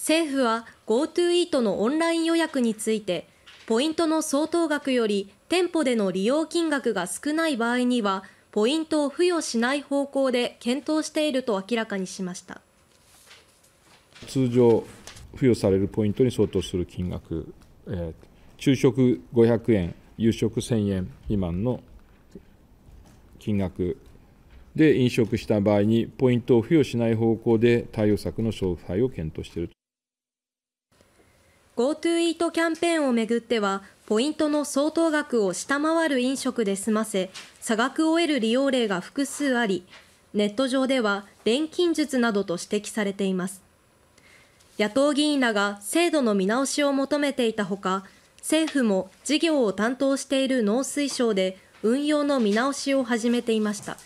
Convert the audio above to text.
政府は GoTo イートのオンライン予約について、ポイントの相当額より店舗での利用金額が少ない場合には、ポイントを付与しない方向で検討していると明らかにしました。通常付与されるポイントに相当する金額、えー、昼食500円、夕食1000円未満の金額で飲食した場合にポイントを付与しない方向で対応策の詳細を検討している。GoTo イートキャンペーンをめぐっては、ポイントの相当額を下回る飲食で済ませ、差額を得る利用例が複数あり、ネット上では錬金術などと指摘されています。野党議員らが制度の見直しを求めていたほか、政府も事業を担当している農水省で運用の見直しを始めていました。